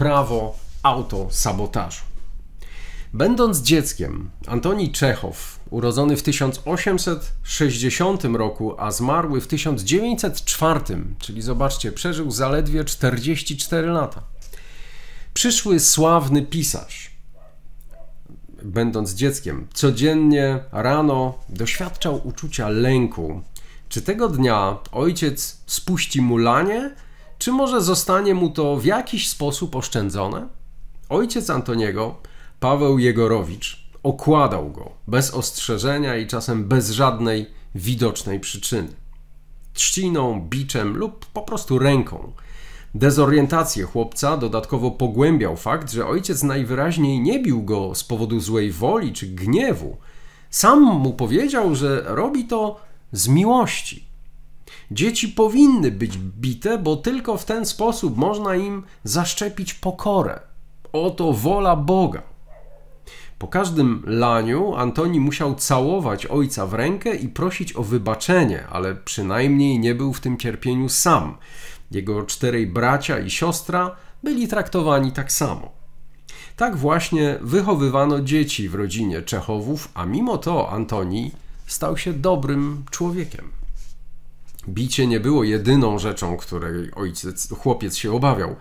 prawo autosabotażu. Będąc dzieckiem, Antoni Czechow, urodzony w 1860 roku, a zmarły w 1904, czyli zobaczcie, przeżył zaledwie 44 lata. Przyszły sławny pisarz, będąc dzieckiem, codziennie rano doświadczał uczucia lęku. Czy tego dnia ojciec spuści mu lanie, czy może zostanie mu to w jakiś sposób oszczędzone? Ojciec Antoniego, Paweł Jegorowicz, okładał go bez ostrzeżenia i czasem bez żadnej widocznej przyczyny. Trzciną, biczem lub po prostu ręką. Dezorientację chłopca dodatkowo pogłębiał fakt, że ojciec najwyraźniej nie bił go z powodu złej woli czy gniewu. Sam mu powiedział, że robi to z miłości. Dzieci powinny być bite, bo tylko w ten sposób można im zaszczepić pokorę. Oto wola Boga. Po każdym laniu Antoni musiał całować ojca w rękę i prosić o wybaczenie, ale przynajmniej nie był w tym cierpieniu sam. Jego czterej bracia i siostra byli traktowani tak samo. Tak właśnie wychowywano dzieci w rodzinie Czechowów, a mimo to Antoni stał się dobrym człowiekiem. Bicie nie było jedyną rzeczą, której ojciec, chłopiec się obawiał.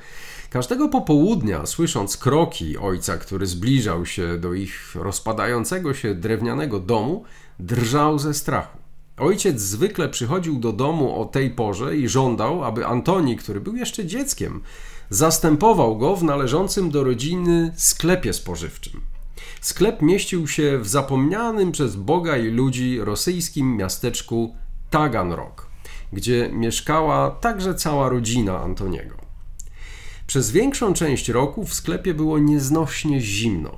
Każdego popołudnia, słysząc kroki ojca, który zbliżał się do ich rozpadającego się drewnianego domu, drżał ze strachu. Ojciec zwykle przychodził do domu o tej porze i żądał, aby Antoni, który był jeszcze dzieckiem, zastępował go w należącym do rodziny sklepie spożywczym. Sklep mieścił się w zapomnianym przez Boga i ludzi rosyjskim miasteczku Taganrog gdzie mieszkała także cała rodzina Antoniego. Przez większą część roku w sklepie było nieznośnie zimno.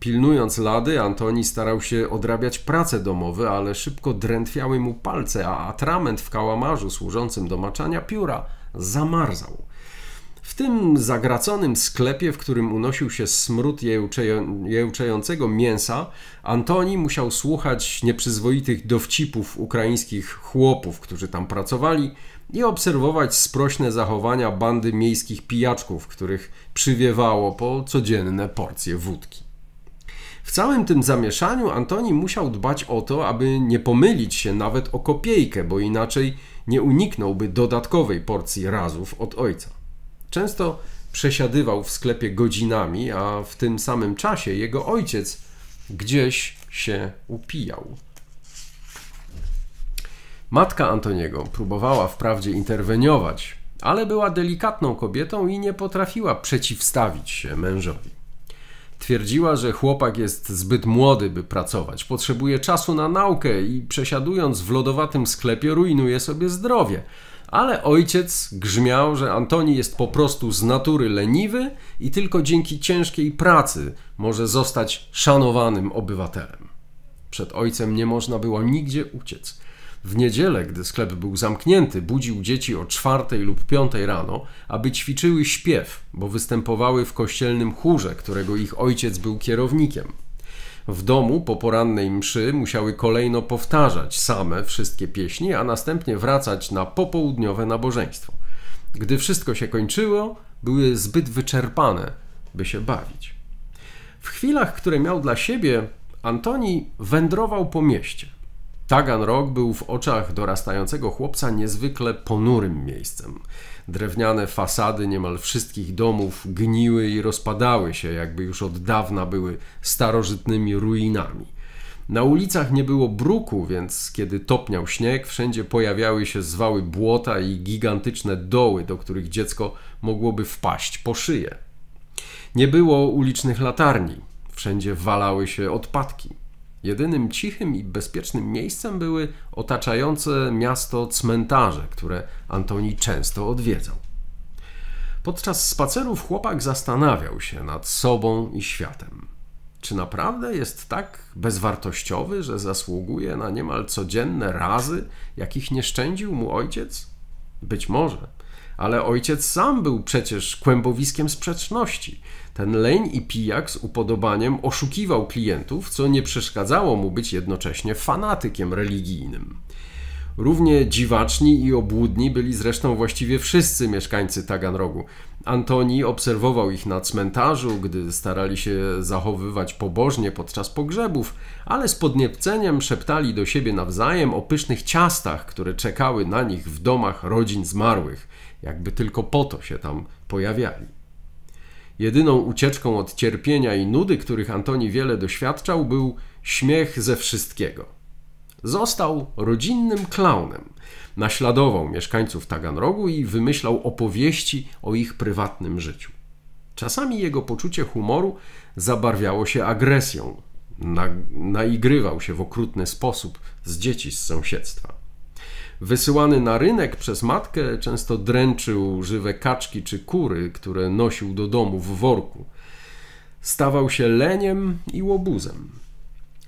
Pilnując lady, Antoni starał się odrabiać prace domowe, ale szybko drętwiały mu palce, a atrament w kałamarzu służącym do maczania pióra zamarzał. W tym zagraconym sklepie, w którym unosił się smród jełczającego mięsa, Antoni musiał słuchać nieprzyzwoitych dowcipów ukraińskich chłopów, którzy tam pracowali, i obserwować sprośne zachowania bandy miejskich pijaczków, których przywiewało po codzienne porcje wódki. W całym tym zamieszaniu Antoni musiał dbać o to, aby nie pomylić się nawet o kopiejkę, bo inaczej nie uniknąłby dodatkowej porcji razów od ojca. Często przesiadywał w sklepie godzinami, a w tym samym czasie jego ojciec gdzieś się upijał. Matka Antoniego próbowała wprawdzie interweniować, ale była delikatną kobietą i nie potrafiła przeciwstawić się mężowi. Twierdziła, że chłopak jest zbyt młody, by pracować, potrzebuje czasu na naukę i przesiadując w lodowatym sklepie rujnuje sobie zdrowie. Ale ojciec grzmiał, że Antoni jest po prostu z natury leniwy i tylko dzięki ciężkiej pracy może zostać szanowanym obywatelem. Przed ojcem nie można było nigdzie uciec. W niedzielę, gdy sklep był zamknięty, budził dzieci o czwartej lub piątej rano, aby ćwiczyły śpiew, bo występowały w kościelnym chórze, którego ich ojciec był kierownikiem. W domu po porannej mszy musiały kolejno powtarzać same wszystkie pieśni, a następnie wracać na popołudniowe nabożeństwo. Gdy wszystko się kończyło, były zbyt wyczerpane, by się bawić. W chwilach, które miał dla siebie, Antoni wędrował po mieście – Taganrog był w oczach dorastającego chłopca niezwykle ponurym miejscem. Drewniane fasady niemal wszystkich domów gniły i rozpadały się, jakby już od dawna były starożytnymi ruinami. Na ulicach nie było bruku, więc kiedy topniał śnieg, wszędzie pojawiały się zwały błota i gigantyczne doły, do których dziecko mogłoby wpaść po szyję. Nie było ulicznych latarni, wszędzie walały się odpadki. Jedynym cichym i bezpiecznym miejscem były otaczające miasto cmentarze, które Antoni często odwiedzał. Podczas spacerów chłopak zastanawiał się nad sobą i światem. Czy naprawdę jest tak bezwartościowy, że zasługuje na niemal codzienne razy, jakich nie szczędził mu ojciec? Być może ale ojciec sam był przecież kłębowiskiem sprzeczności. Ten leń i pijak z upodobaniem oszukiwał klientów, co nie przeszkadzało mu być jednocześnie fanatykiem religijnym. Równie dziwaczni i obłudni byli zresztą właściwie wszyscy mieszkańcy Taganrogu. Antoni obserwował ich na cmentarzu, gdy starali się zachowywać pobożnie podczas pogrzebów, ale z podniepceniem szeptali do siebie nawzajem o pysznych ciastach, które czekały na nich w domach rodzin zmarłych jakby tylko po to się tam pojawiali. Jedyną ucieczką od cierpienia i nudy, których Antoni wiele doświadczał, był śmiech ze wszystkiego. Został rodzinnym klaunem. Naśladował mieszkańców Taganrogu i wymyślał opowieści o ich prywatnym życiu. Czasami jego poczucie humoru zabarwiało się agresją. Na, naigrywał się w okrutny sposób z dzieci z sąsiedztwa. Wysyłany na rynek przez matkę często dręczył żywe kaczki czy kury, które nosił do domu w worku. Stawał się leniem i łobuzem.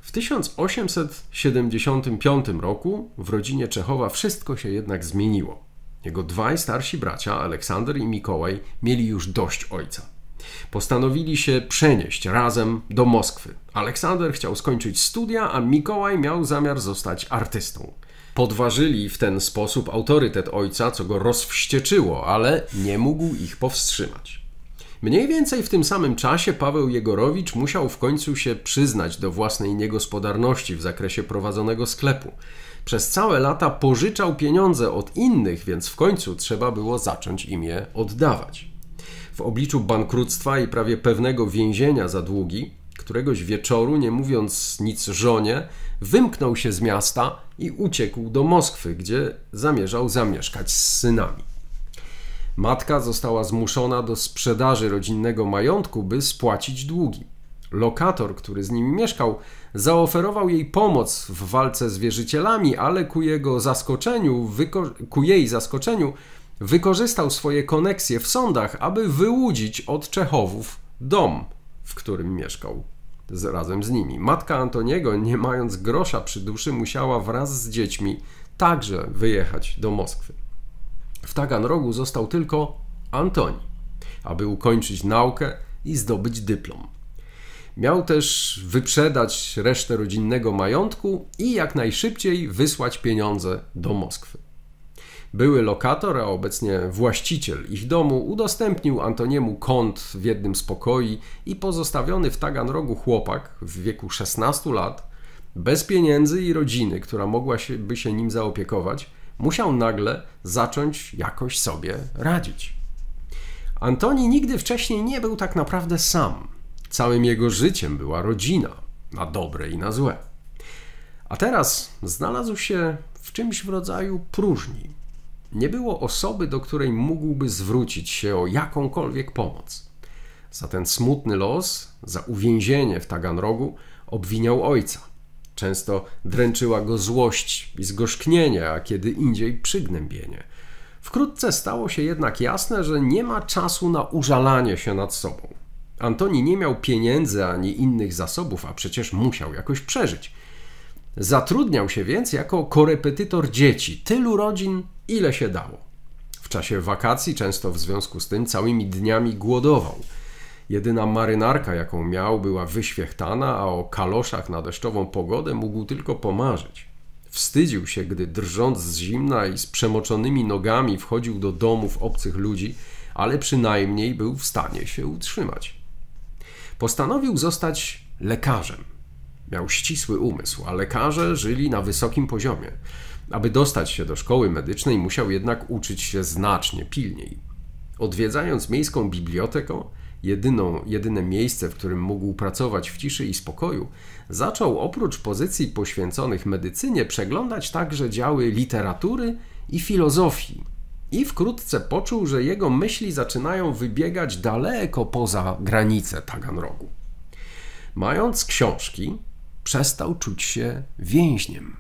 W 1875 roku w rodzinie Czechowa wszystko się jednak zmieniło. Jego dwaj starsi bracia, Aleksander i Mikołaj, mieli już dość ojca. Postanowili się przenieść razem do Moskwy. Aleksander chciał skończyć studia, a Mikołaj miał zamiar zostać artystą. Podważyli w ten sposób autorytet ojca, co go rozwścieczyło, ale nie mógł ich powstrzymać. Mniej więcej w tym samym czasie Paweł Jegorowicz musiał w końcu się przyznać do własnej niegospodarności w zakresie prowadzonego sklepu. Przez całe lata pożyczał pieniądze od innych, więc w końcu trzeba było zacząć im je oddawać. W obliczu bankructwa i prawie pewnego więzienia za długi, któregoś wieczoru, nie mówiąc nic żonie, wymknął się z miasta i uciekł do Moskwy, gdzie zamierzał zamieszkać z synami. Matka została zmuszona do sprzedaży rodzinnego majątku, by spłacić długi. Lokator, który z nimi mieszkał, zaoferował jej pomoc w walce z wierzycielami, ale ku, jego zaskoczeniu, ku jej zaskoczeniu wykorzystał swoje koneksje w sądach, aby wyłudzić od Czechowów dom, w którym mieszkał z, razem z nimi. Matka Antoniego, nie mając grosza przy duszy, musiała wraz z dziećmi także wyjechać do Moskwy. W Taganrogu został tylko Antoni, aby ukończyć naukę i zdobyć dyplom. Miał też wyprzedać resztę rodzinnego majątku i jak najszybciej wysłać pieniądze do Moskwy. Były lokator, a obecnie właściciel ich domu udostępnił Antoniemu kąt w jednym z pokoi i pozostawiony w Taganrogu chłopak w wieku 16 lat, bez pieniędzy i rodziny, która mogła się, by się nim zaopiekować, musiał nagle zacząć jakoś sobie radzić. Antoni nigdy wcześniej nie był tak naprawdę sam. Całym jego życiem była rodzina, na dobre i na złe. A teraz znalazł się w czymś w rodzaju próżni. Nie było osoby, do której mógłby zwrócić się o jakąkolwiek pomoc. Za ten smutny los, za uwięzienie w Taganrogu, obwiniał ojca. Często dręczyła go złość i zgorzknienie, a kiedy indziej przygnębienie. Wkrótce stało się jednak jasne, że nie ma czasu na użalanie się nad sobą. Antoni nie miał pieniędzy ani innych zasobów, a przecież musiał jakoś przeżyć – Zatrudniał się więc jako korepetytor dzieci, tylu rodzin, ile się dało. W czasie wakacji często w związku z tym całymi dniami głodował. Jedyna marynarka, jaką miał, była wyświechtana, a o kaloszach na deszczową pogodę mógł tylko pomarzyć. Wstydził się, gdy drżąc z zimna i z przemoczonymi nogami wchodził do domów obcych ludzi, ale przynajmniej był w stanie się utrzymać. Postanowił zostać lekarzem miał ścisły umysł, a lekarze żyli na wysokim poziomie. Aby dostać się do szkoły medycznej, musiał jednak uczyć się znacznie pilniej. Odwiedzając miejską bibliotekę, jedyną, jedyne miejsce, w którym mógł pracować w ciszy i spokoju, zaczął oprócz pozycji poświęconych medycynie przeglądać także działy literatury i filozofii. I wkrótce poczuł, że jego myśli zaczynają wybiegać daleko poza granice Taganrogu. Mając książki, przestał czuć się więźniem.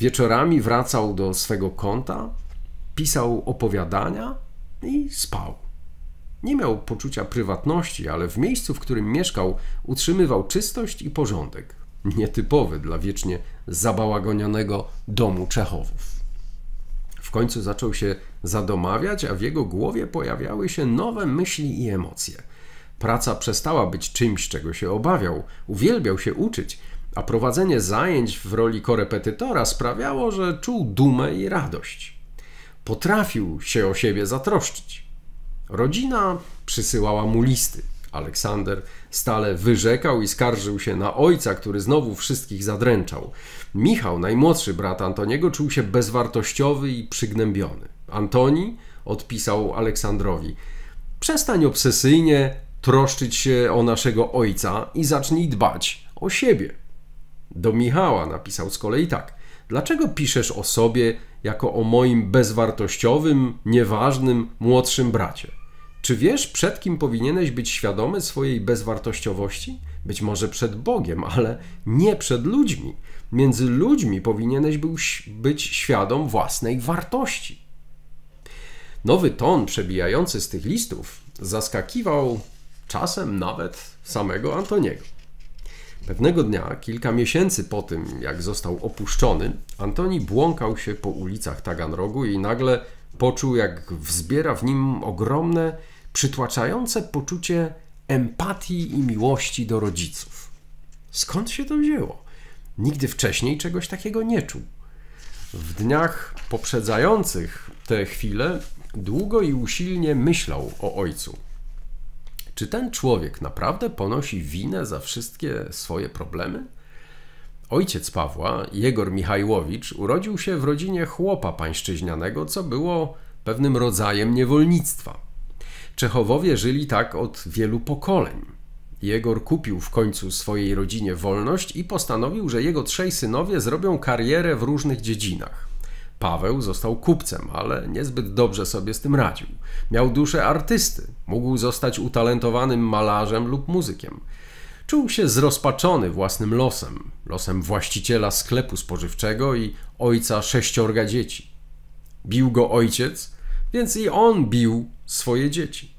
Wieczorami wracał do swego kąta, pisał opowiadania i spał. Nie miał poczucia prywatności, ale w miejscu, w którym mieszkał, utrzymywał czystość i porządek, nietypowy dla wiecznie zabałagonionego domu Czechowów. W końcu zaczął się zadomawiać, a w jego głowie pojawiały się nowe myśli i emocje – Praca przestała być czymś, czego się obawiał. Uwielbiał się uczyć, a prowadzenie zajęć w roli korepetytora sprawiało, że czuł dumę i radość. Potrafił się o siebie zatroszczyć. Rodzina przysyłała mu listy. Aleksander stale wyrzekał i skarżył się na ojca, który znowu wszystkich zadręczał. Michał, najmłodszy brat Antoniego, czuł się bezwartościowy i przygnębiony. Antoni odpisał Aleksandrowi: Przestań obsesyjnie troszczyć się o naszego ojca i zacznij dbać o siebie. Do Michała napisał z kolei tak: Dlaczego piszesz o sobie jako o moim bezwartościowym, nieważnym, młodszym bracie? Czy wiesz, przed kim powinieneś być świadomy swojej bezwartościowości? Być może przed Bogiem, ale nie przed ludźmi. Między ludźmi powinieneś był być świadom własnej wartości. Nowy ton przebijający z tych listów zaskakiwał czasem nawet samego Antoniego. Pewnego dnia, kilka miesięcy po tym, jak został opuszczony, Antoni błąkał się po ulicach Taganrogu i nagle poczuł, jak wzbiera w nim ogromne, przytłaczające poczucie empatii i miłości do rodziców. Skąd się to wzięło? Nigdy wcześniej czegoś takiego nie czuł. W dniach poprzedzających te chwile długo i usilnie myślał o ojcu. Czy ten człowiek naprawdę ponosi winę za wszystkie swoje problemy? Ojciec Pawła, Jegor Michajłowicz, urodził się w rodzinie chłopa pańszczyźnianego, co było pewnym rodzajem niewolnictwa. Czechowowie żyli tak od wielu pokoleń. Jegor kupił w końcu swojej rodzinie wolność i postanowił, że jego trzej synowie zrobią karierę w różnych dziedzinach. Paweł został kupcem, ale niezbyt dobrze sobie z tym radził. Miał duszę artysty, mógł zostać utalentowanym malarzem lub muzykiem. Czuł się zrozpaczony własnym losem, losem właściciela sklepu spożywczego i ojca sześciorga dzieci. Bił go ojciec, więc i on bił swoje dzieci.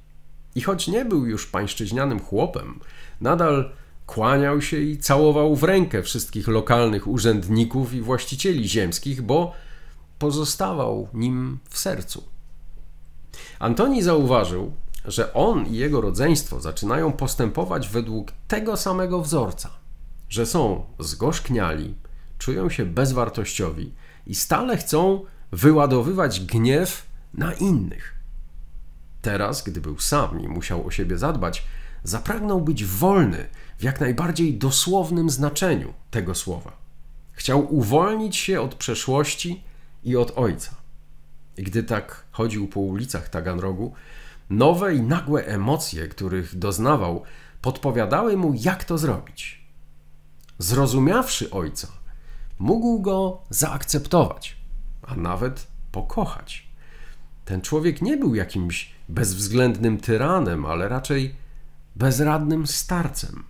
I choć nie był już pańszczyźnianym chłopem, nadal kłaniał się i całował w rękę wszystkich lokalnych urzędników i właścicieli ziemskich, bo pozostawał nim w sercu. Antoni zauważył, że on i jego rodzeństwo zaczynają postępować według tego samego wzorca, że są zgorzkniali, czują się bezwartościowi i stale chcą wyładowywać gniew na innych. Teraz, gdy był sam i musiał o siebie zadbać, zapragnął być wolny w jak najbardziej dosłownym znaczeniu tego słowa. Chciał uwolnić się od przeszłości i od ojca. Gdy tak chodził po ulicach Taganrogu, nowe i nagłe emocje, których doznawał, podpowiadały mu, jak to zrobić. Zrozumiawszy ojca, mógł go zaakceptować, a nawet pokochać. Ten człowiek nie był jakimś bezwzględnym tyranem, ale raczej bezradnym starcem.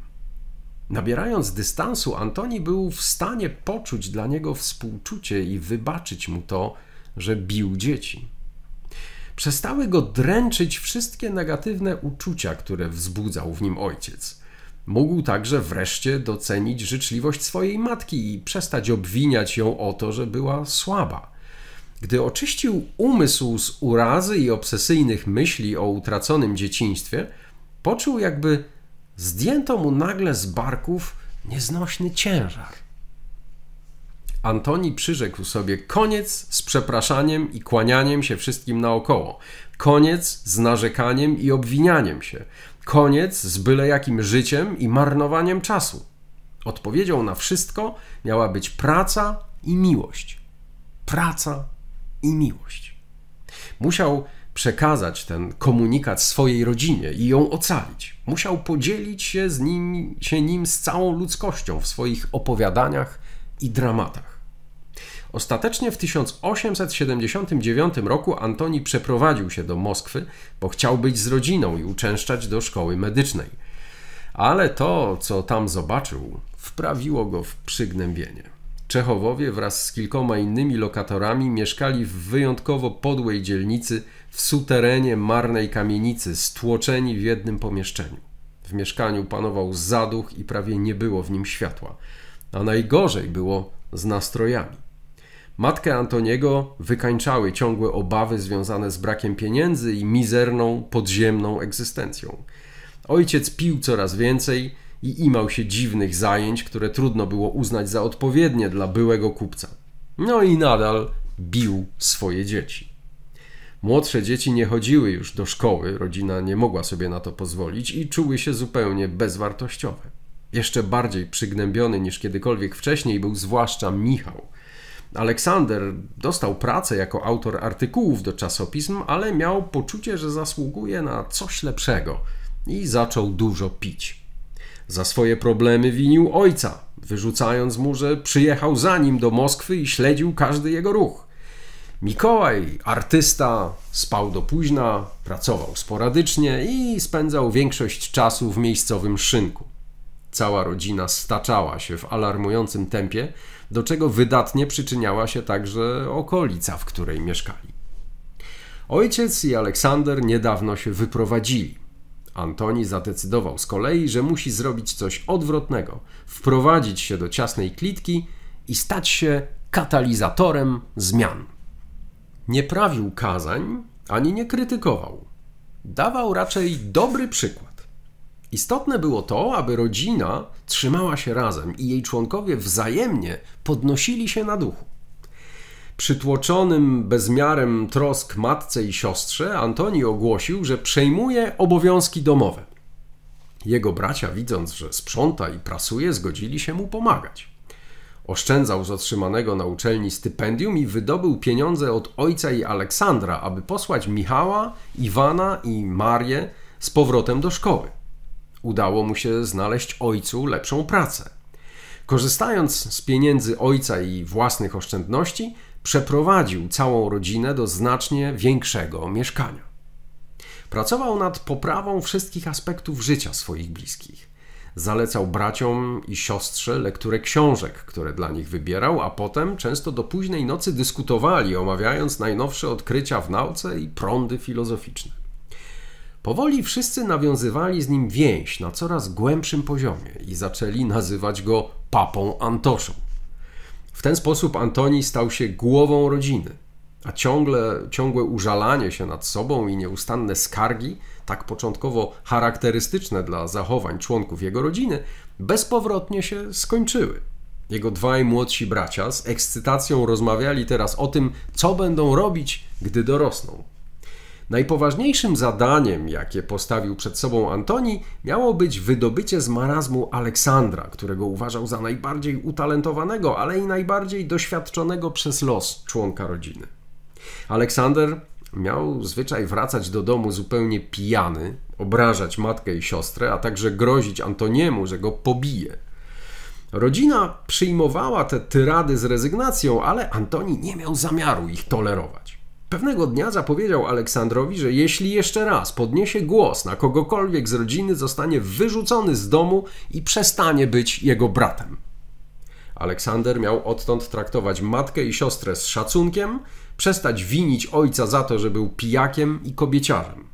Nabierając dystansu, Antoni był w stanie poczuć dla niego współczucie i wybaczyć mu to, że bił dzieci. Przestały go dręczyć wszystkie negatywne uczucia, które wzbudzał w nim ojciec. Mógł także wreszcie docenić życzliwość swojej matki i przestać obwiniać ją o to, że była słaba. Gdy oczyścił umysł z urazy i obsesyjnych myśli o utraconym dzieciństwie, poczuł jakby zdjęto mu nagle z barków nieznośny ciężar. Antoni przyrzekł sobie koniec z przepraszaniem i kłanianiem się wszystkim naokoło, koniec z narzekaniem i obwinianiem się, koniec z byle jakim życiem i marnowaniem czasu. Odpowiedzią na wszystko miała być praca i miłość. Praca i miłość. Musiał przekazać ten komunikat swojej rodzinie i ją ocalić. Musiał podzielić się, z nim, się nim z całą ludzkością w swoich opowiadaniach i dramatach. Ostatecznie w 1879 roku Antoni przeprowadził się do Moskwy, bo chciał być z rodziną i uczęszczać do szkoły medycznej. Ale to, co tam zobaczył, wprawiło go w przygnębienie. Czechowowie wraz z kilkoma innymi lokatorami mieszkali w wyjątkowo podłej dzielnicy – w suterenie marnej kamienicy, stłoczeni w jednym pomieszczeniu. W mieszkaniu panował zaduch i prawie nie było w nim światła, a najgorzej było z nastrojami. Matkę Antoniego wykańczały ciągłe obawy związane z brakiem pieniędzy i mizerną, podziemną egzystencją. Ojciec pił coraz więcej i imał się dziwnych zajęć, które trudno było uznać za odpowiednie dla byłego kupca. No i nadal bił swoje dzieci. Młodsze dzieci nie chodziły już do szkoły, rodzina nie mogła sobie na to pozwolić i czuły się zupełnie bezwartościowe. Jeszcze bardziej przygnębiony niż kiedykolwiek wcześniej był zwłaszcza Michał. Aleksander dostał pracę jako autor artykułów do czasopism, ale miał poczucie, że zasługuje na coś lepszego i zaczął dużo pić. Za swoje problemy winił ojca, wyrzucając mu, że przyjechał za nim do Moskwy i śledził każdy jego ruch. Mikołaj, artysta, spał do późna, pracował sporadycznie i spędzał większość czasu w miejscowym szynku. Cała rodzina staczała się w alarmującym tempie, do czego wydatnie przyczyniała się także okolica, w której mieszkali. Ojciec i Aleksander niedawno się wyprowadzili. Antoni zadecydował z kolei, że musi zrobić coś odwrotnego wprowadzić się do ciasnej klitki i stać się katalizatorem zmian nie prawił kazań ani nie krytykował. Dawał raczej dobry przykład. Istotne było to, aby rodzina trzymała się razem i jej członkowie wzajemnie podnosili się na duchu. Przytłoczonym bezmiarem trosk matce i siostrze, Antoni ogłosił, że przejmuje obowiązki domowe. Jego bracia, widząc, że sprząta i prasuje, zgodzili się mu pomagać. Oszczędzał z otrzymanego na uczelni stypendium i wydobył pieniądze od ojca i Aleksandra, aby posłać Michała, Iwana i Marię z powrotem do szkoły. Udało mu się znaleźć ojcu lepszą pracę. Korzystając z pieniędzy ojca i własnych oszczędności, przeprowadził całą rodzinę do znacznie większego mieszkania. Pracował nad poprawą wszystkich aspektów życia swoich bliskich zalecał braciom i siostrze lekturę książek, które dla nich wybierał, a potem często do późnej nocy dyskutowali, omawiając najnowsze odkrycia w nauce i prądy filozoficzne. Powoli wszyscy nawiązywali z nim więź na coraz głębszym poziomie i zaczęli nazywać go papą Antoszą. W ten sposób Antoni stał się głową rodziny – a ciągle, ciągłe użalanie się nad sobą i nieustanne skargi, tak początkowo charakterystyczne dla zachowań członków jego rodziny, bezpowrotnie się skończyły. Jego dwaj młodsi bracia z ekscytacją rozmawiali teraz o tym, co będą robić, gdy dorosną. Najpoważniejszym zadaniem, jakie postawił przed sobą Antoni, miało być wydobycie z marazmu Aleksandra, którego uważał za najbardziej utalentowanego, ale i najbardziej doświadczonego przez los członka rodziny. Aleksander miał zwyczaj wracać do domu zupełnie pijany, obrażać matkę i siostrę, a także grozić Antoniemu, że go pobije. Rodzina przyjmowała te tyrady z rezygnacją, ale Antoni nie miał zamiaru ich tolerować. Pewnego dnia zapowiedział Aleksandrowi, że jeśli jeszcze raz podniesie głos na kogokolwiek z rodziny, zostanie wyrzucony z domu i przestanie być jego bratem. Aleksander miał odtąd traktować matkę i siostrę z szacunkiem, przestać winić ojca za to, że był pijakiem i kobieciarzem.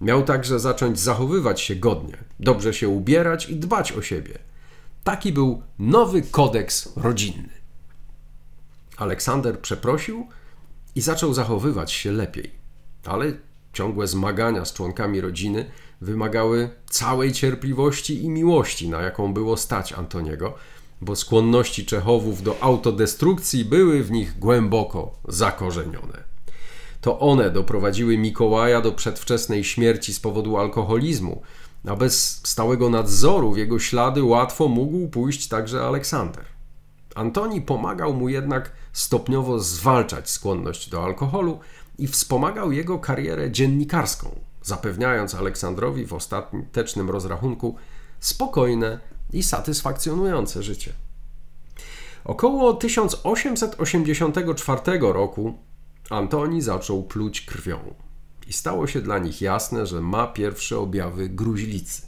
Miał także zacząć zachowywać się godnie, dobrze się ubierać i dbać o siebie. Taki był nowy kodeks rodzinny. Aleksander przeprosił i zaczął zachowywać się lepiej, ale ciągłe zmagania z członkami rodziny wymagały całej cierpliwości i miłości, na jaką było stać Antoniego bo skłonności Czechowów do autodestrukcji były w nich głęboko zakorzenione. To one doprowadziły Mikołaja do przedwczesnej śmierci z powodu alkoholizmu, a bez stałego nadzoru w jego ślady łatwo mógł pójść także Aleksander. Antoni pomagał mu jednak stopniowo zwalczać skłonność do alkoholu i wspomagał jego karierę dziennikarską, zapewniając Aleksandrowi w ostatecznym rozrachunku spokojne i satysfakcjonujące życie. Około 1884 roku Antoni zaczął pluć krwią i stało się dla nich jasne, że ma pierwsze objawy gruźlicy,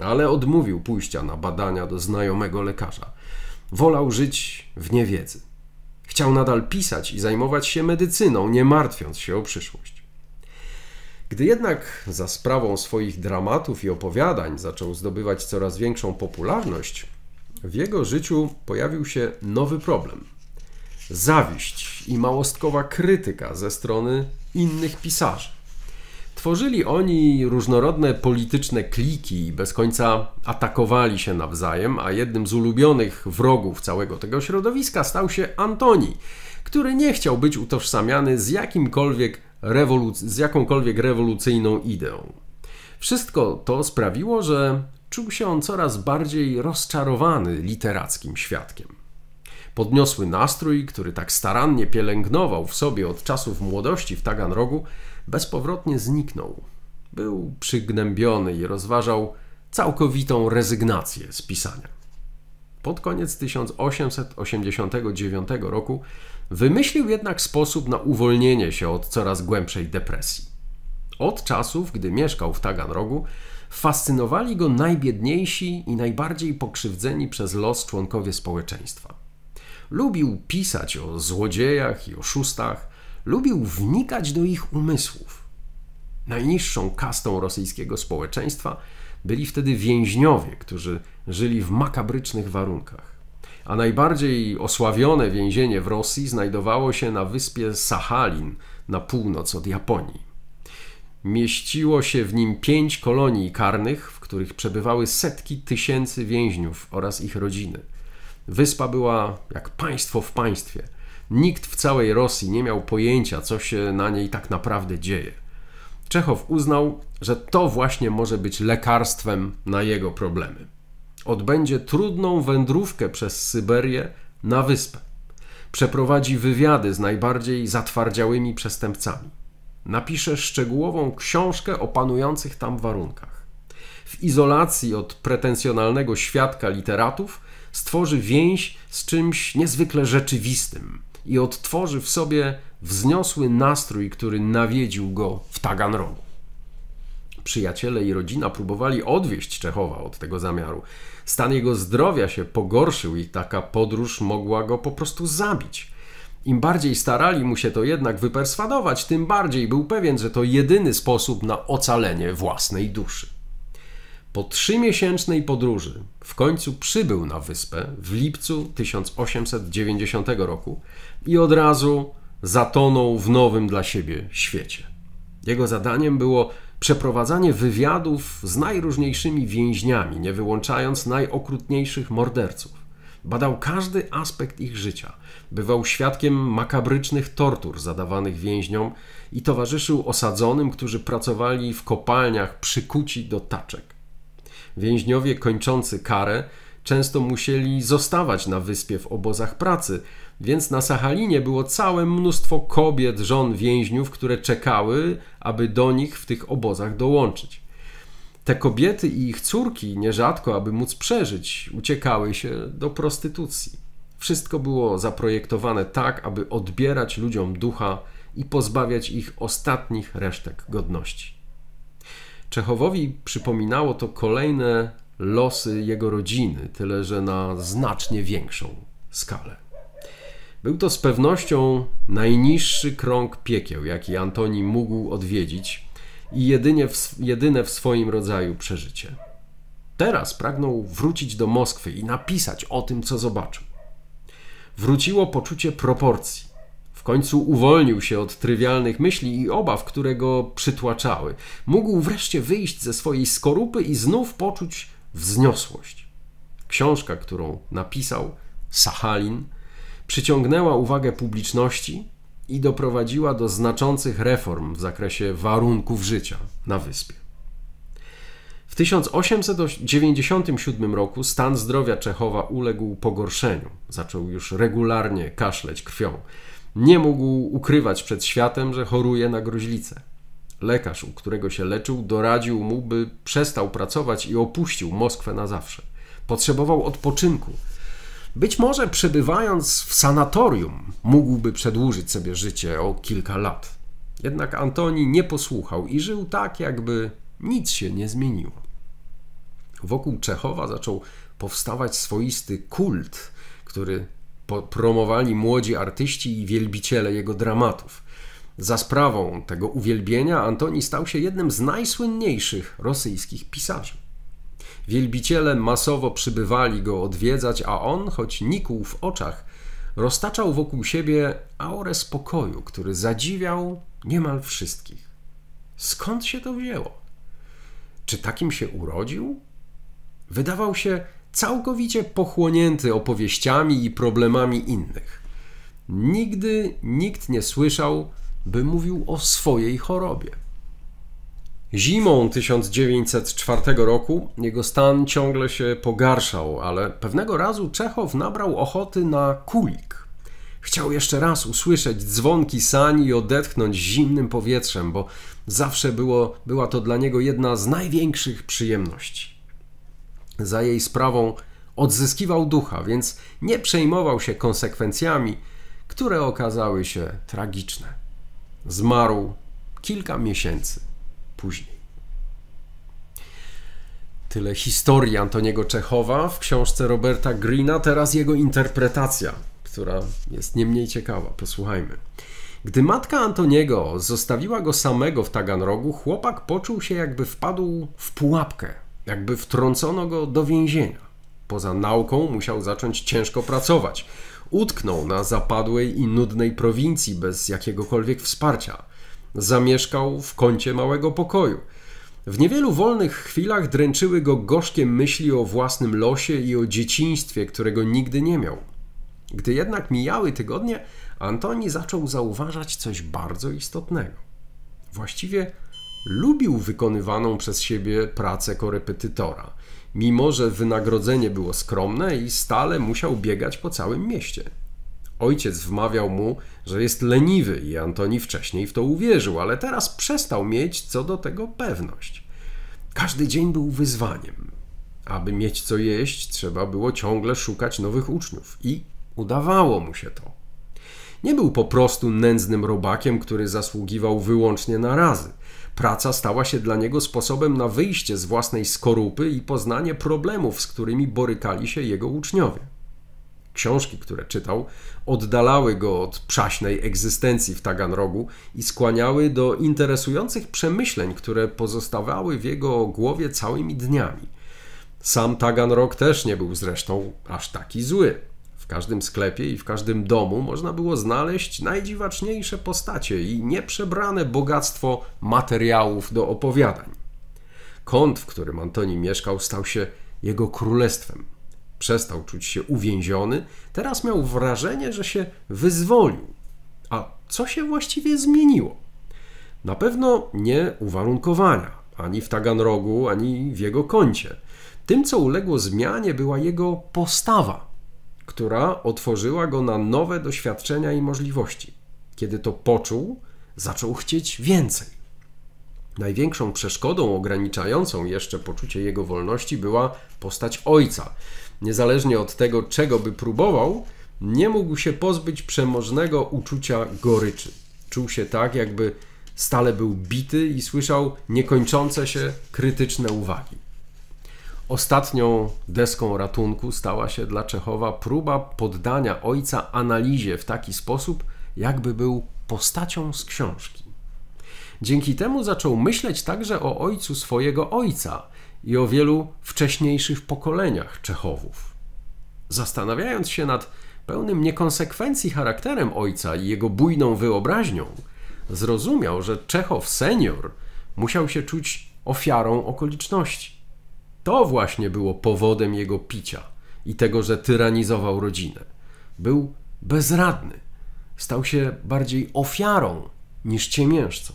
ale odmówił pójścia na badania do znajomego lekarza. Wolał żyć w niewiedzy. Chciał nadal pisać i zajmować się medycyną, nie martwiąc się o przyszłość. Gdy jednak za sprawą swoich dramatów i opowiadań zaczął zdobywać coraz większą popularność, w jego życiu pojawił się nowy problem. Zawiść i małostkowa krytyka ze strony innych pisarzy. Tworzyli oni różnorodne polityczne kliki i bez końca atakowali się nawzajem, a jednym z ulubionych wrogów całego tego środowiska stał się Antoni, który nie chciał być utożsamiany z jakimkolwiek rewoluc- z jakąkolwiek rewolucyjną ideą. Wszystko to sprawiło, że czuł się on coraz bardziej rozczarowany literackim świadkiem. Podniosły nastrój, który tak starannie pielęgnował w sobie od czasów młodości w Taganrogu, bezpowrotnie zniknął. Był przygnębiony i rozważał całkowitą rezygnację z pisania. Pod koniec 1889 roku Wymyślił jednak sposób na uwolnienie się od coraz głębszej depresji. Od czasów, gdy mieszkał w Taganrogu, fascynowali go najbiedniejsi i najbardziej pokrzywdzeni przez los członkowie społeczeństwa. Lubił pisać o złodziejach i oszustach, lubił wnikać do ich umysłów. Najniższą kastą rosyjskiego społeczeństwa byli wtedy więźniowie, którzy żyli w makabrycznych warunkach a najbardziej osławione więzienie w Rosji znajdowało się na wyspie Sachalin, na północ od Japonii. Mieściło się w nim pięć kolonii karnych, w których przebywały setki tysięcy więźniów oraz ich rodziny. Wyspa była jak państwo w państwie. Nikt w całej Rosji nie miał pojęcia, co się na niej tak naprawdę dzieje. Czechow uznał, że to właśnie może być lekarstwem na jego problemy odbędzie trudną wędrówkę przez Syberię na wyspę. Przeprowadzi wywiady z najbardziej zatwardziałymi przestępcami. Napisze szczegółową książkę o panujących tam warunkach. W izolacji od pretensjonalnego świadka literatów stworzy więź z czymś niezwykle rzeczywistym i odtworzy w sobie wzniosły nastrój, który nawiedził go w Taganrogu. Przyjaciele i rodzina próbowali odwieść Czechowa od tego zamiaru, Stan jego zdrowia się pogorszył i taka podróż mogła go po prostu zabić. Im bardziej starali mu się to jednak wyperswadować, tym bardziej był pewien, że to jedyny sposób na ocalenie własnej duszy. Po trzymiesięcznej podróży w końcu przybył na wyspę w lipcu 1890 roku i od razu zatonął w nowym dla siebie świecie. Jego zadaniem było przeprowadzanie wywiadów z najróżniejszymi więźniami, nie wyłączając najokrutniejszych morderców. Badał każdy aspekt ich życia, bywał świadkiem makabrycznych tortur zadawanych więźniom i towarzyszył osadzonym, którzy pracowali w kopalniach przykuci do taczek. Więźniowie kończący karę często musieli zostawać na wyspie w obozach pracy, więc na Sachalinie było całe mnóstwo kobiet, żon więźniów, które czekały, aby do nich w tych obozach dołączyć. Te kobiety i ich córki nierzadko, aby móc przeżyć, uciekały się do prostytucji. Wszystko było zaprojektowane tak, aby odbierać ludziom ducha i pozbawiać ich ostatnich resztek godności. Czechowowi przypominało to kolejne losy jego rodziny, tyle że na znacznie większą skalę. Był to z pewnością najniższy krąg piekieł, jaki Antoni mógł odwiedzić i jedynie w, jedyne w swoim rodzaju przeżycie. Teraz pragnął wrócić do Moskwy i napisać o tym, co zobaczył. Wróciło poczucie proporcji. W końcu uwolnił się od trywialnych myśli i obaw, które go przytłaczały. Mógł wreszcie wyjść ze swojej skorupy i znów poczuć wzniosłość. Książka, którą napisał, Sachalin – przyciągnęła uwagę publiczności i doprowadziła do znaczących reform w zakresie warunków życia na wyspie. W 1897 roku stan zdrowia Czechowa uległ pogorszeniu. Zaczął już regularnie kaszleć krwią. Nie mógł ukrywać przed światem, że choruje na gruźlicę. Lekarz, u którego się leczył, doradził mu, by przestał pracować i opuścił Moskwę na zawsze. Potrzebował odpoczynku, być może przebywając w sanatorium mógłby przedłużyć sobie życie o kilka lat. Jednak Antoni nie posłuchał i żył tak, jakby nic się nie zmieniło. Wokół Czechowa zaczął powstawać swoisty kult, który promowali młodzi artyści i wielbiciele jego dramatów. Za sprawą tego uwielbienia Antoni stał się jednym z najsłynniejszych rosyjskich pisarzy. Wielbiciele masowo przybywali go odwiedzać, a on, choć nikł w oczach, roztaczał wokół siebie aurę spokoju, który zadziwiał niemal wszystkich. Skąd się to wzięło? Czy takim się urodził? Wydawał się całkowicie pochłonięty opowieściami i problemami innych. Nigdy nikt nie słyszał, by mówił o swojej chorobie. Zimą 1904 roku jego stan ciągle się pogarszał, ale pewnego razu Czechow nabrał ochoty na kulik. Chciał jeszcze raz usłyszeć dzwonki sani i odetchnąć zimnym powietrzem, bo zawsze było, była to dla niego jedna z największych przyjemności. Za jej sprawą odzyskiwał ducha, więc nie przejmował się konsekwencjami, które okazały się tragiczne. Zmarł kilka miesięcy później. Tyle historii Antoniego Czechowa w książce Roberta Greena, teraz jego interpretacja, która jest nie mniej ciekawa. Posłuchajmy. Gdy matka Antoniego zostawiła go samego w Taganrogu, chłopak poczuł się jakby wpadł w pułapkę, jakby wtrącono go do więzienia. Poza nauką musiał zacząć ciężko pracować. Utknął na zapadłej i nudnej prowincji bez jakiegokolwiek wsparcia. Zamieszkał w kącie małego pokoju. W niewielu wolnych chwilach dręczyły go gorzkie myśli o własnym losie i o dzieciństwie, którego nigdy nie miał. Gdy jednak mijały tygodnie, Antoni zaczął zauważać coś bardzo istotnego. Właściwie lubił wykonywaną przez siebie pracę korepetytora, mimo że wynagrodzenie było skromne i stale musiał biegać po całym mieście. Ojciec wmawiał mu, że jest leniwy i Antoni wcześniej w to uwierzył, ale teraz przestał mieć co do tego pewność. Każdy dzień był wyzwaniem. Aby mieć co jeść, trzeba było ciągle szukać nowych uczniów i udawało mu się to. Nie był po prostu nędznym robakiem, który zasługiwał wyłącznie na razy. Praca stała się dla niego sposobem na wyjście z własnej skorupy i poznanie problemów, z którymi borykali się jego uczniowie książki, które czytał, oddalały go od przaśnej egzystencji w Taganrogu i skłaniały do interesujących przemyśleń, które pozostawały w jego głowie całymi dniami. Sam Taganrog też nie był zresztą aż taki zły. W każdym sklepie i w każdym domu można było znaleźć najdziwaczniejsze postacie i nieprzebrane bogactwo materiałów do opowiadań. Kąt, w którym Antoni mieszkał, stał się jego królestwem przestał czuć się uwięziony, teraz miał wrażenie, że się wyzwolił. A co się właściwie zmieniło? Na pewno nie uwarunkowania, ani w Taganrogu, ani w jego koncie. Tym, co uległo zmianie, była jego postawa, która otworzyła go na nowe doświadczenia i możliwości. Kiedy to poczuł, zaczął chcieć więcej. Największą przeszkodą ograniczającą jeszcze poczucie jego wolności była postać ojca, niezależnie od tego, czego by próbował, nie mógł się pozbyć przemożnego uczucia goryczy. Czuł się tak, jakby stale był bity i słyszał niekończące się krytyczne uwagi. Ostatnią deską ratunku stała się dla Czechowa próba poddania ojca analizie w taki sposób, jakby był postacią z książki. Dzięki temu zaczął myśleć także o ojcu swojego ojca i o wielu wcześniejszych pokoleniach Czechowów. Zastanawiając się nad pełnym niekonsekwencji charakterem ojca i jego bujną wyobraźnią, zrozumiał, że Czechow senior musiał się czuć ofiarą okoliczności. To właśnie było powodem jego picia i tego, że tyranizował rodzinę. Był bezradny, stał się bardziej ofiarą niż ciemiężcą.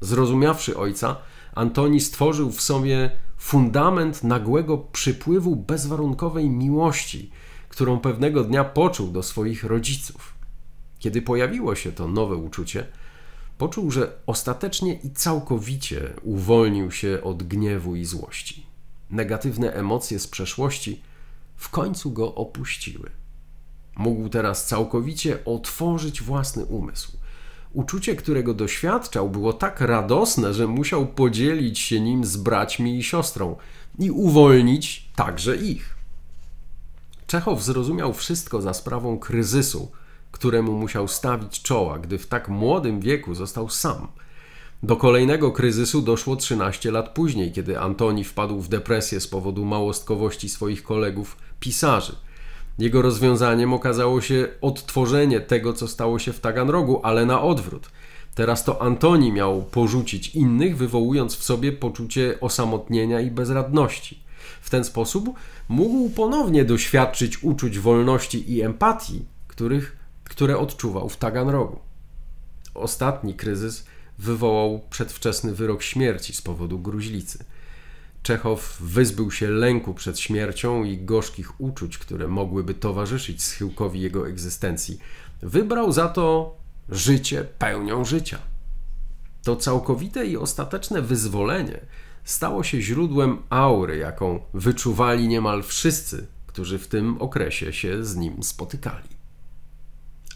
Zrozumiawszy ojca, Antoni stworzył w sobie fundament nagłego przypływu bezwarunkowej miłości, którą pewnego dnia poczuł do swoich rodziców. Kiedy pojawiło się to nowe uczucie, poczuł, że ostatecznie i całkowicie uwolnił się od gniewu i złości. Negatywne emocje z przeszłości w końcu go opuściły. Mógł teraz całkowicie otworzyć własny umysł. Uczucie, którego doświadczał, było tak radosne, że musiał podzielić się nim z braćmi i siostrą i uwolnić także ich. Czechow zrozumiał wszystko za sprawą kryzysu, któremu musiał stawić czoła, gdy w tak młodym wieku został sam. Do kolejnego kryzysu doszło 13 lat później, kiedy Antoni wpadł w depresję z powodu małostkowości swoich kolegów pisarzy – jego rozwiązaniem okazało się odtworzenie tego, co stało się w Taganrogu, ale na odwrót. Teraz to Antoni miał porzucić innych, wywołując w sobie poczucie osamotnienia i bezradności. W ten sposób mógł ponownie doświadczyć uczuć wolności i empatii, których, które odczuwał w Taganrogu. Ostatni kryzys wywołał przedwczesny wyrok śmierci z powodu gruźlicy. Czechow wyzbył się lęku przed śmiercią i gorzkich uczuć, które mogłyby towarzyszyć schyłkowi jego egzystencji. Wybrał za to życie pełnią życia. To całkowite i ostateczne wyzwolenie stało się źródłem aury, jaką wyczuwali niemal wszyscy, którzy w tym okresie się z nim spotykali.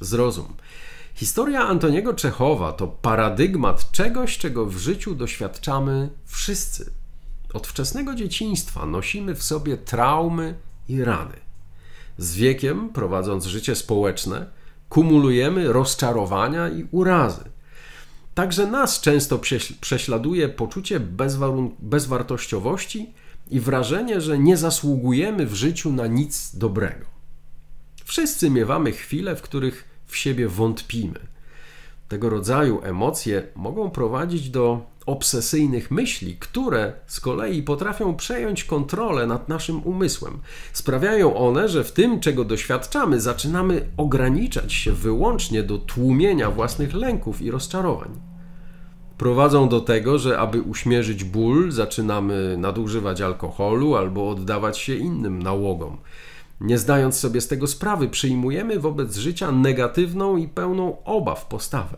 Zrozum. Historia Antoniego Czechowa to paradygmat czegoś, czego w życiu doświadczamy wszyscy – od wczesnego dzieciństwa nosimy w sobie traumy i rany. Z wiekiem, prowadząc życie społeczne, kumulujemy rozczarowania i urazy. Także nas często prześladuje poczucie bezwartościowości i wrażenie, że nie zasługujemy w życiu na nic dobrego. Wszyscy miewamy chwile, w których w siebie wątpimy. Tego rodzaju emocje mogą prowadzić do obsesyjnych myśli, które z kolei potrafią przejąć kontrolę nad naszym umysłem. Sprawiają one, że w tym, czego doświadczamy, zaczynamy ograniczać się wyłącznie do tłumienia własnych lęków i rozczarowań. Prowadzą do tego, że aby uśmierzyć ból, zaczynamy nadużywać alkoholu albo oddawać się innym nałogom. Nie zdając sobie z tego sprawy, przyjmujemy wobec życia negatywną i pełną obaw postawę.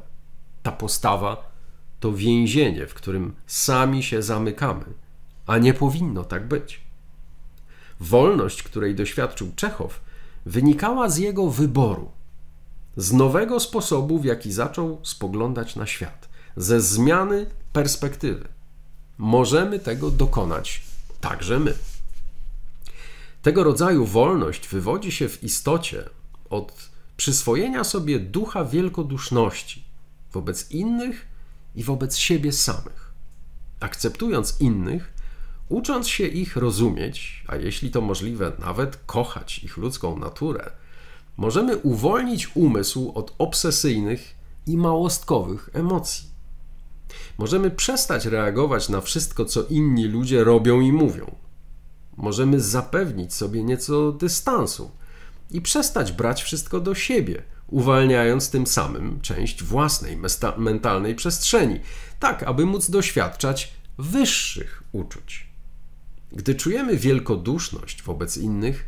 Ta postawa to więzienie, w którym sami się zamykamy, a nie powinno tak być. Wolność, której doświadczył Czechow, wynikała z jego wyboru, z nowego sposobu, w jaki zaczął spoglądać na świat, ze zmiany perspektywy. Możemy tego dokonać także my. Tego rodzaju wolność wywodzi się w istocie od przyswojenia sobie ducha wielkoduszności wobec innych i wobec siebie samych. Akceptując innych, ucząc się ich rozumieć, a jeśli to możliwe, nawet kochać ich ludzką naturę, możemy uwolnić umysł od obsesyjnych i małostkowych emocji. Możemy przestać reagować na wszystko, co inni ludzie robią i mówią. Możemy zapewnić sobie nieco dystansu i przestać brać wszystko do siebie – uwalniając tym samym część własnej mentalnej przestrzeni, tak aby móc doświadczać wyższych uczuć. Gdy czujemy wielkoduszność wobec innych,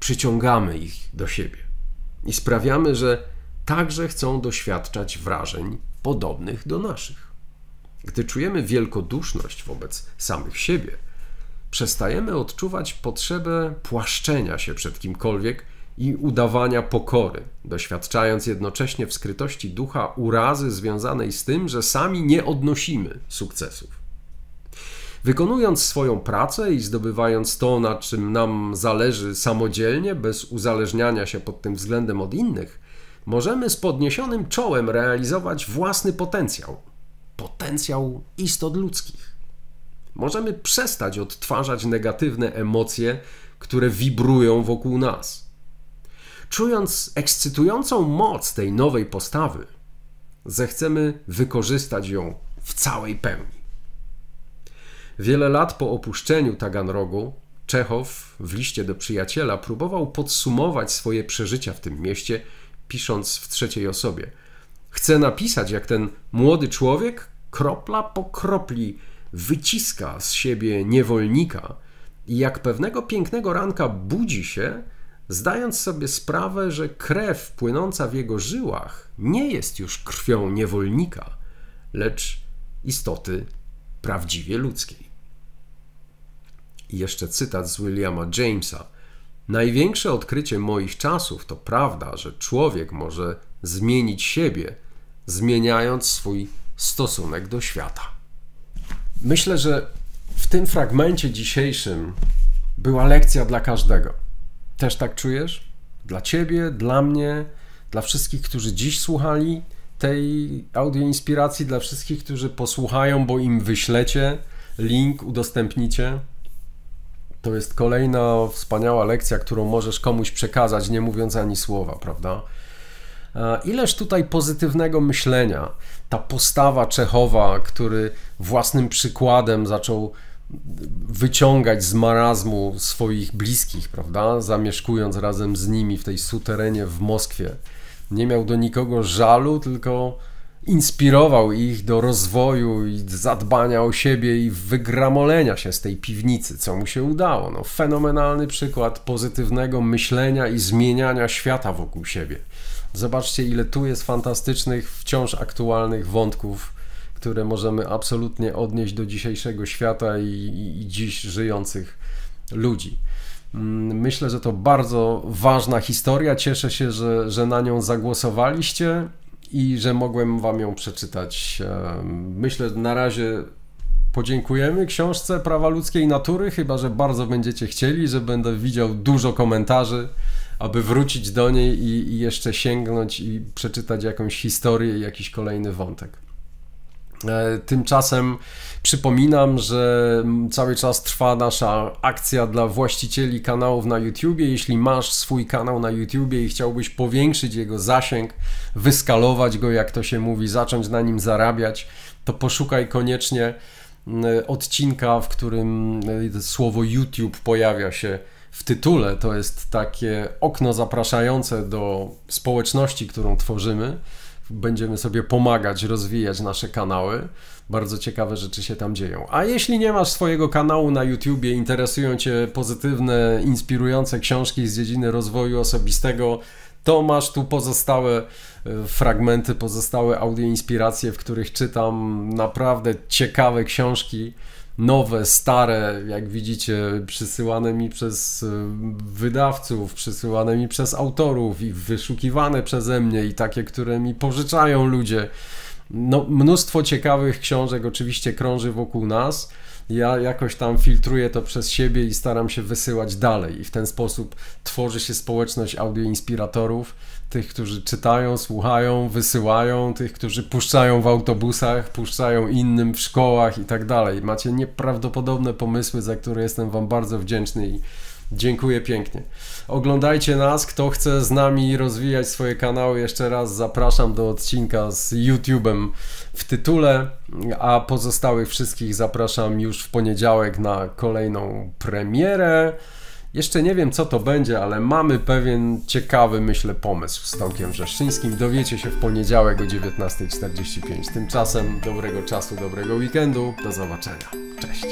przyciągamy ich do siebie i sprawiamy, że także chcą doświadczać wrażeń podobnych do naszych. Gdy czujemy wielkoduszność wobec samych siebie, przestajemy odczuwać potrzebę płaszczenia się przed kimkolwiek i udawania pokory, doświadczając jednocześnie w skrytości ducha urazy związanej z tym, że sami nie odnosimy sukcesów. Wykonując swoją pracę i zdobywając to, na czym nam zależy samodzielnie, bez uzależniania się pod tym względem od innych, możemy z podniesionym czołem realizować własny potencjał potencjał istot ludzkich. Możemy przestać odtwarzać negatywne emocje, które wibrują wokół nas Czując ekscytującą moc tej nowej postawy, zechcemy wykorzystać ją w całej pełni. Wiele lat po opuszczeniu Taganrogu, Czechow w liście do przyjaciela próbował podsumować swoje przeżycia w tym mieście, pisząc w trzeciej osobie. Chcę napisać, jak ten młody człowiek kropla po kropli wyciska z siebie niewolnika i jak pewnego pięknego ranka budzi się zdając sobie sprawę, że krew płynąca w jego żyłach nie jest już krwią niewolnika, lecz istoty prawdziwie ludzkiej. I jeszcze cytat z Williama Jamesa. Największe odkrycie moich czasów to prawda, że człowiek może zmienić siebie, zmieniając swój stosunek do świata. Myślę, że w tym fragmencie dzisiejszym była lekcja dla każdego. Też tak czujesz? Dla ciebie, dla mnie, dla wszystkich, którzy dziś słuchali tej inspiracji, dla wszystkich, którzy posłuchają, bo im wyślecie link, udostępnicie. To jest kolejna wspaniała lekcja, którą możesz komuś przekazać, nie mówiąc ani słowa, prawda? E, ileż tutaj pozytywnego myślenia. Ta postawa Czechowa, który własnym przykładem zaczął wyciągać z marazmu swoich bliskich, prawda? Zamieszkując razem z nimi w tej suterenie w Moskwie. Nie miał do nikogo żalu, tylko inspirował ich do rozwoju i zadbania o siebie i wygramolenia się z tej piwnicy, co mu się udało. No, fenomenalny przykład pozytywnego myślenia i zmieniania świata wokół siebie. Zobaczcie, ile tu jest fantastycznych, wciąż aktualnych wątków które możemy absolutnie odnieść do dzisiejszego świata i, i, dziś żyjących ludzi. Mm, myślę, że to bardzo ważna historia. Cieszę się, że, że na nią zagłosowaliście i że mogłem Wam ją przeczytać. Myślę, że na razie podziękujemy książce Prawa Ludzkiej Natury, chyba że bardzo będziecie chcieli, że będę widział dużo komentarzy, aby wrócić do niej i, i jeszcze sięgnąć i przeczytać jakąś historię i jakiś kolejny wątek. E, tymczasem przypominam, że cały czas trwa nasza akcja dla właścicieli kanałów na YouTube. Jeśli masz swój kanał na YouTube i chciałbyś powiększyć jego zasięg, wyskalować go, jak to się mówi, zacząć na nim zarabiać, to poszukaj koniecznie mm, e, odcinka, w którym e, słowo YouTube pojawia się w tytule. To jest takie okno zapraszające do społeczności, którą tworzymy będziemy sobie pomagać rozwijać nasze kanały. Bardzo ciekawe rzeczy się tam dzieją. A jeśli nie masz swojego kanału na YouTubie, interesują Cię pozytywne, inspirujące książki z dziedziny rozwoju osobistego, to masz tu pozostałe e, fragmenty, pozostałe audio inspiracje, w których czytam naprawdę ciekawe książki nowe, stare, jak widzicie, przysyłane mi przez y, wydawców, przysyłane mi przez autorów i wyszukiwane przeze mnie i takie, które mi pożyczają ludzie. No, mnóstwo ciekawych książek oczywiście krąży wokół nas ja jakoś tam filtruję to przez siebie i staram się wysyłać dalej. I w ten sposób tworzy się społeczność audioinspiratorów, tych, którzy czytają, słuchają, wysyłają, tych, którzy puszczają w autobusach, puszczają innym w szkołach i tak dalej. Macie nieprawdopodobne pomysły, za które jestem Wam bardzo wdzięczny i Dziękuję pięknie. Oglądajcie nas, kto chce z nami rozwijać swoje kanały. Jeszcze raz zapraszam do odcinka z YouTube'em w tytule, a pozostałych wszystkich zapraszam już w poniedziałek na kolejną premierę. Jeszcze nie wiem, co to będzie, ale mamy pewien ciekawy, myślę, pomysł z Tomkiem Wrzeszczyńskim. Dowiecie się w poniedziałek o 19.45. Tymczasem dobrego czasu, dobrego weekendu. Do zobaczenia. Cześć.